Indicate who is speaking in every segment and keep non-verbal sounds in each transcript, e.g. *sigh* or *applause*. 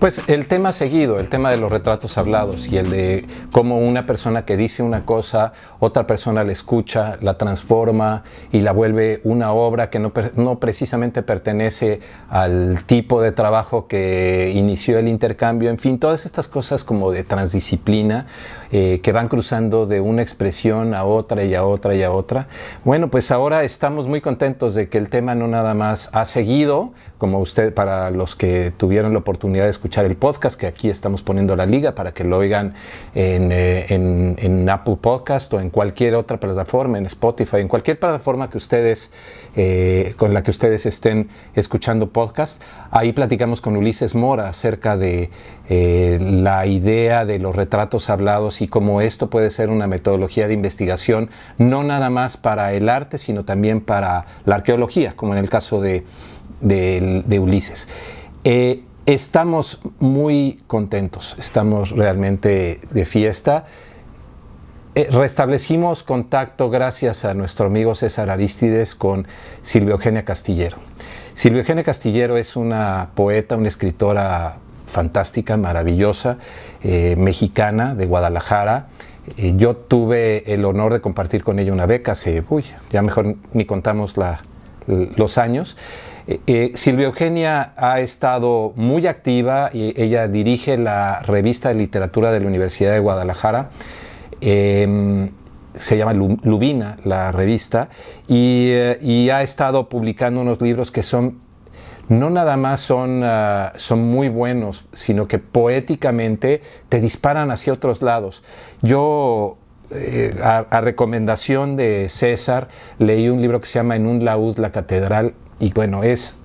Speaker 1: Pues el tema seguido, el tema de los retratos hablados y el de cómo una persona que dice una cosa, otra persona la escucha, la transforma y la vuelve una obra que no, no precisamente pertenece al tipo de trabajo que inició el intercambio, en fin, todas estas cosas como de transdisciplina eh, que van cruzando de una expresión a otra y a otra y a otra. Bueno, pues ahora estamos muy contentos de que el tema no nada más ha seguido, como usted, para los que tuvieron la oportunidad de escuchar el podcast, que aquí estamos poniendo la liga para que lo oigan en, eh, Apple Podcast o en cualquier otra plataforma, en Spotify, en cualquier plataforma que ustedes, eh, con la que ustedes estén escuchando podcast. Ahí platicamos con Ulises Mora acerca de la idea de los retratos hablados y cómo esto puede ser una metodología de investigación, no nada más para el arte, sino también para la arqueología, como en el caso de, de, Ulises. Eh, estamos muy contentos, estamos realmente de fiesta. Eh, restablecimos contacto gracias a nuestro amigo César Aristides con Silvia Eugenia Castillero. Silvia Eugenia Castillero es una poeta, una escritora fantástica, maravillosa, eh, mexicana de Guadalajara. Eh, yo tuve el honor de compartir con ella una beca hace, uy, ya mejor ni contamos la, los años. Eh, Silvia Eugenia ha estado muy activa, y ella dirige la revista de literatura de la Universidad de Guadalajara em, se llama Lubina, la revista, y, ha estado publicando unos libros que son no nada más son, ah, son muy buenos, sino que poéticamente te disparan hacia otros lados. Yo eh, a, a, recomendación de César, leí un libro que se llama En un laúd la catedral y bueno, es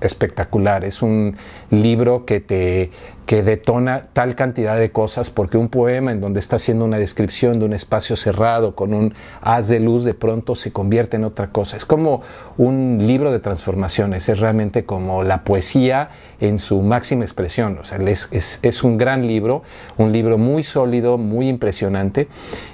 Speaker 1: espectacular. Es un libro que te que detona tal cantidad de cosas porque un poema en donde está haciendo una descripción de un espacio cerrado con un haz de luz de pronto se convierte en otra cosa. Es como un libro de transformaciones, es realmente como la poesía en su máxima expresión. es, un gran libro, un libro muy sólido, muy impresionante.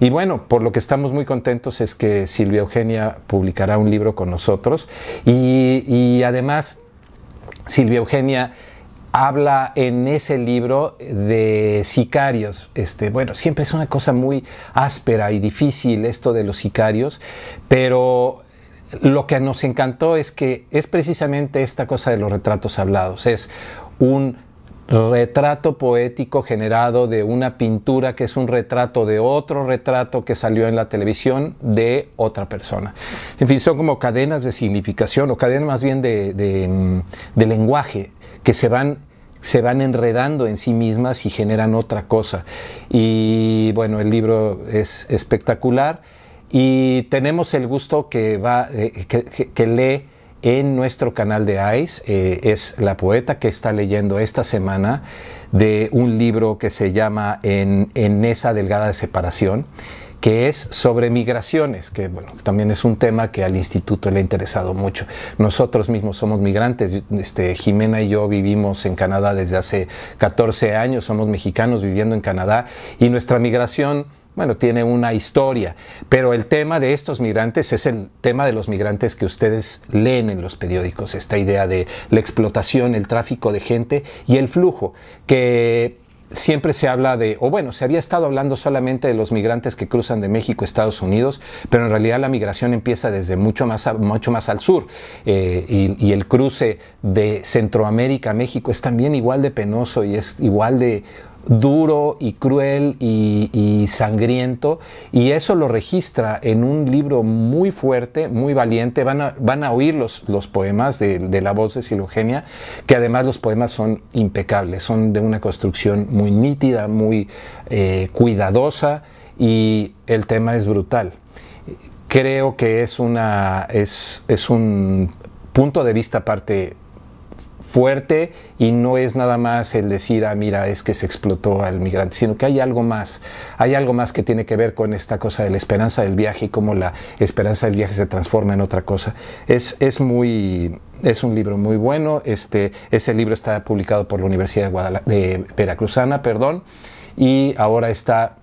Speaker 1: Y bueno, por lo que estamos muy contentos es que Silvia Eugenia publicará un libro con nosotros y, y además Silvia Eugenia habla en ese libro de sicarios. Este, bueno, siempre es una cosa muy áspera y difícil esto de los sicarios, pero lo que nos encantó es que es precisamente esta cosa de los retratos hablados. Es un retrato poético generado de una pintura que es un retrato de otro retrato que salió en la televisión de otra persona. En fin, son como cadenas de significación o cadenas más bien de, mm, lenguaje que se van se van enredando en sí mismas y generan otra cosa. Y bueno, el libro es espectacular y tenemos el gusto que, va, eh, que, que lee en nuestro canal de ICE. Eh, es la poeta que está leyendo esta semana de un libro que se llama En, en esa delgada separación que es sobre migraciones, que bueno, también es un tema que al instituto le ha interesado mucho. Nosotros mismos somos migrantes, este, Jimena y yo vivimos en Canadá desde hace 14 años, somos mexicanos viviendo en Canadá y nuestra migración bueno, tiene una historia, pero el tema de estos migrantes es el tema de los migrantes que ustedes leen en los periódicos, esta idea de la explotación, el tráfico de gente y el flujo, que siempre se habla de, o bueno, se había estado hablando solamente de los migrantes que cruzan de México a Estados Unidos, pero en realidad la migración empieza desde mucho más, mucho más al sur eh, y, y, el cruce de Centroamérica a México es también igual de penoso y es igual de duro y cruel y, sangriento y eso lo registra en un libro muy fuerte, muy valiente. Van a, oír los, los poemas de, la voz de Silogenia, que además los poemas son impecables, son de una construcción muy nítida, muy eh, cuidadosa y el tema es brutal. Creo que es, una, es, es un punto de vista aparte fuerte y no es nada más el decir, ah, mira, es que se explotó al migrante, sino que hay algo más, hay algo más que tiene que ver con esta cosa de la esperanza del viaje y cómo la esperanza del viaje se transforma en otra cosa. Es, es muy, es un libro muy bueno, este, ese libro está publicado por la Universidad de, Guadala de Veracruzana, perdón, y ahora está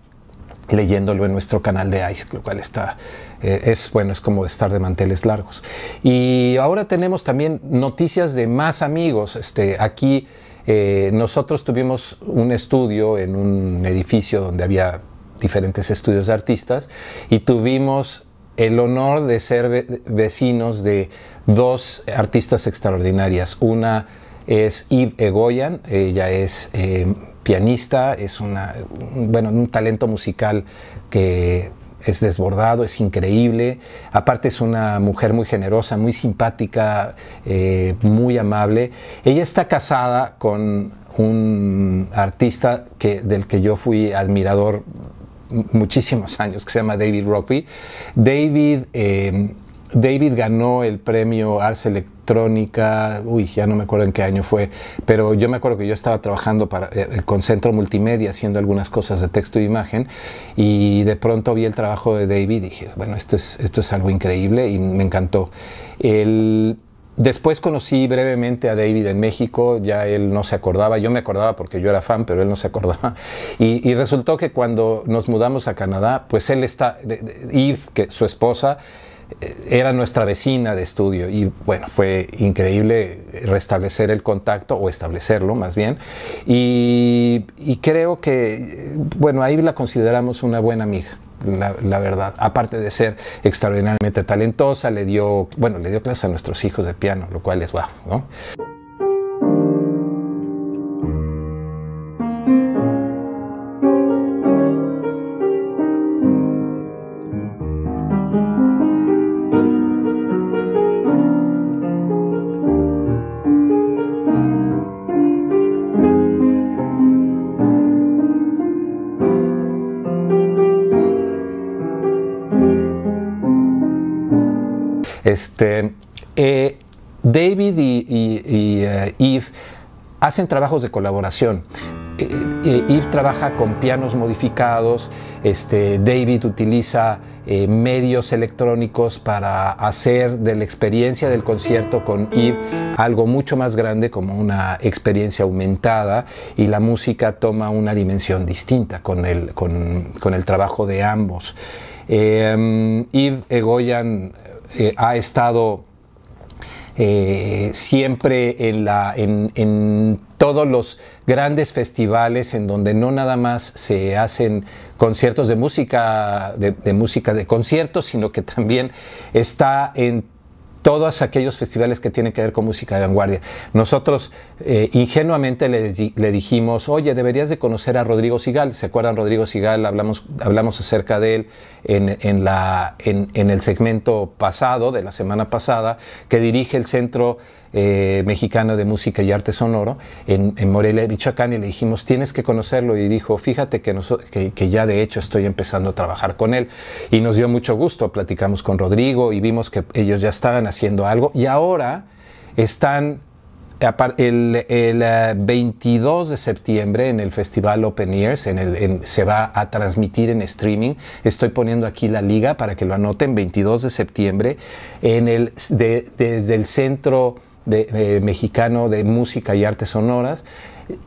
Speaker 1: leyéndolo en nuestro canal de Ice, lo cual está, eh, es bueno, es como estar de manteles largos. Y ahora tenemos también noticias de más amigos. Este, aquí eh, nosotros tuvimos un estudio en un edificio donde había diferentes estudios de artistas y tuvimos el honor de ser vecinos de dos artistas extraordinarias. Una es Yves Egoyan, ella es eh, pianista, es una, bueno, un talento musical que es desbordado, es increíble. Aparte es una mujer muy generosa, muy simpática, eh, muy amable. Ella está casada con un artista que, del que yo fui admirador muchísimos años, que se llama David Rockby. David eh, David ganó el premio Ars Electrónica, uy, ya no me acuerdo en qué año fue, pero yo me acuerdo que yo estaba trabajando para, eh, eh, con Centro Multimedia haciendo algunas cosas de texto e imagen y de pronto vi el trabajo de David y dije, bueno, esto es, esto es algo increíble y me encantó. El, Después conocí brevemente a David en México, ya él no se acordaba, yo me acordaba porque yo era fan, pero él no se acordaba. Y, resultó que cuando nos mudamos a Canadá, pues él está, Yves, que su esposa, era nuestra vecina de estudio y bueno, fue increíble restablecer el contacto o establecerlo más bien. Y, creo que, bueno, ahí la consideramos una buena amiga. La, verdad, aparte de ser extraordinariamente talentosa, le dio, bueno, le dio clase a nuestros hijos de piano, lo cual es guau, ¿no? Este, eh, David y, y, eh, Eve hacen trabajos de colaboración. Eh, Eve trabaja con pianos modificados, este, David utiliza medios electrónicos para hacer de la experiencia del concierto con Eve algo mucho más grande como una experiencia aumentada y la música toma una dimensión distinta con el, trabajo de ambos. Egoyan eh, ha estado eh, siempre en, la, en, todos los grandes festivales en donde no nada más se hacen conciertos de música, de música de conciertos, sino que también está en todos aquellos festivales que tienen que ver con música de vanguardia. Nosotros eh, ingenuamente le, dijimos, oye, deberías de conocer a Rodrigo Sigal. ¿Se acuerdan Rodrigo Sigal? Hablamos, hablamos acerca de él en, en la, en el segmento pasado, de la semana pasada, que dirige el Centro eh, mexicano de Música y Arte Sonoro en, Morelia, Michoacán, y le dijimos, tienes que conocerlo. Y dijo, fíjate que, ya de hecho estoy empezando a trabajar con él. Y nos dio mucho gusto, platicamos con Rodrigo y vimos que ellos ya estaban haciendo algo. Y ahora están el, 22 eh, de septiembre en el Festival Open Ears se va a transmitir en streaming. Estoy poniendo aquí la liga para que lo anoten. 22 de septiembre en el, desde el centro de, mexicano de música y artes sonoras.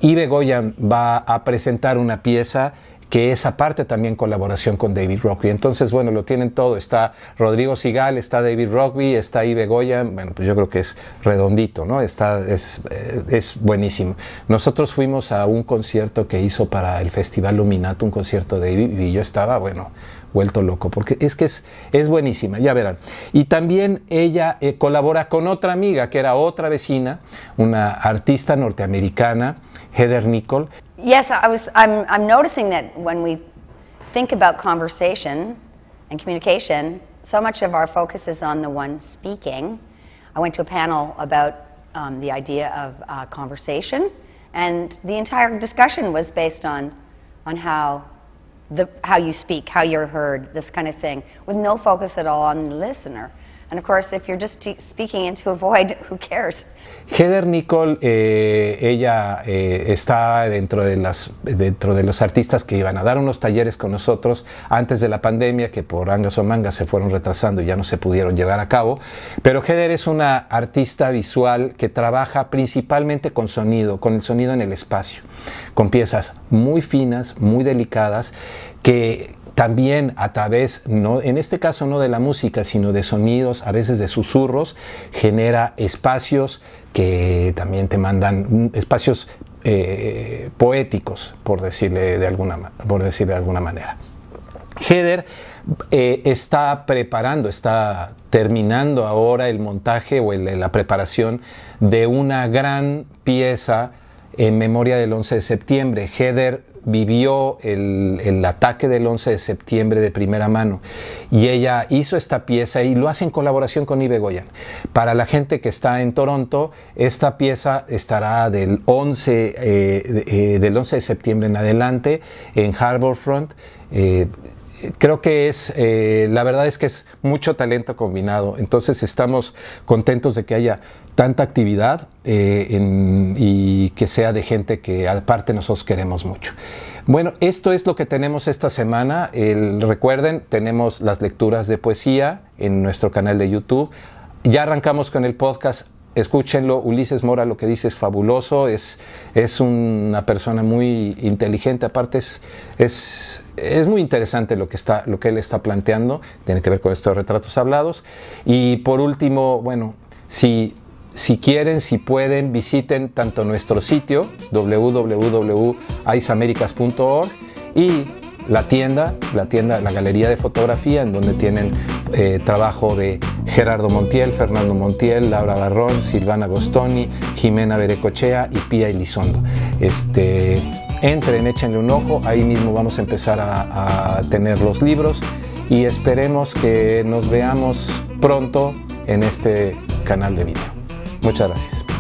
Speaker 1: Y Goyan va a presentar una pieza que es aparte también colaboración con David Rugby. Entonces, bueno, lo tienen todo. Está Rodrigo Sigal, está David Rugby, está Ibe Goyan. Bueno, pues yo creo que es redondito, ¿no? Está, eh, es, buenísimo. Nosotros fuimos a un concierto que hizo para el Festival Luminato, un concierto de Ibe, y yo estaba, bueno, vuelto loco, porque es que es, es buenísima, ya verán. Y también ella eh, colabora con otra amiga, que era otra vecina, una artista norteamericana, Heather Nicole. Yes, I was, I'm, I'm noticing that when we think about conversation and communication, so much of our focus is on the one speaking. I went to a panel about um, the idea of uh, conversation, and the entire discussion was based on, on how the, how you speak, how you're heard, this kind of thing, with no focus at all on the listener. And of course, if you're just speaking into a void, *laughs* who cares? Heather Nicole, eh, ella eh, está dentro de, las, dentro de los artistas que iban a dar unos talleres con nosotros antes de la pandemia, que por angas o mangas se fueron retrasando y ya no se pudieron llevar a cabo. Pero Heather es una artista visual que trabaja principalmente con sonido, con el sonido en el espacio, con piezas muy finas, muy delicadas, que, también a través, no, en este caso no de la música, sino de sonidos, a veces de susurros, genera espacios que también te mandan, mm, espacios eh, poéticos, por decirle de alguna, por de alguna manera. Heather eh, está preparando, está terminando ahora el montaje o la preparación de una gran pieza en memoria del 11 de septiembre. Heather vivió el, ataque del 11 de septiembre de primera mano y ella hizo esta pieza y lo hace en colaboración con Ibe Goyan. Para la gente que está en Toronto, esta pieza estará del 11, eh, de, eh, del de septiembre en adelante en Harbourfront. Eh, creo que es, eh, la verdad es que es mucho talento combinado. Entonces estamos contentos de que haya tanta actividad eh, y que sea de gente que aparte nosotros queremos mucho. Bueno, esto es lo que tenemos esta semana. recuerden, tenemos las lecturas de poesía en nuestro canal de YouTube. Ya arrancamos con el podcast escúchenlo, Ulises Mora lo que dice es fabuloso, es, es una persona muy inteligente, aparte es, muy interesante lo que, está, lo que él está planteando, tiene que ver con estos retratos hablados. Y por último, bueno, si, si quieren, si pueden, visiten tanto nuestro sitio www.aisamericas.org y la tienda, la tienda, la galería de fotografía en donde tienen eh, trabajo de Gerardo Montiel, Fernando Montiel, Laura Barrón, Silvana Gostoni, Jimena Berecochea y Pía Elizondo. Este, entren, échenle un ojo, ahí mismo vamos a empezar a, a tener los libros y esperemos que nos veamos pronto en este canal de video. Muchas gracias.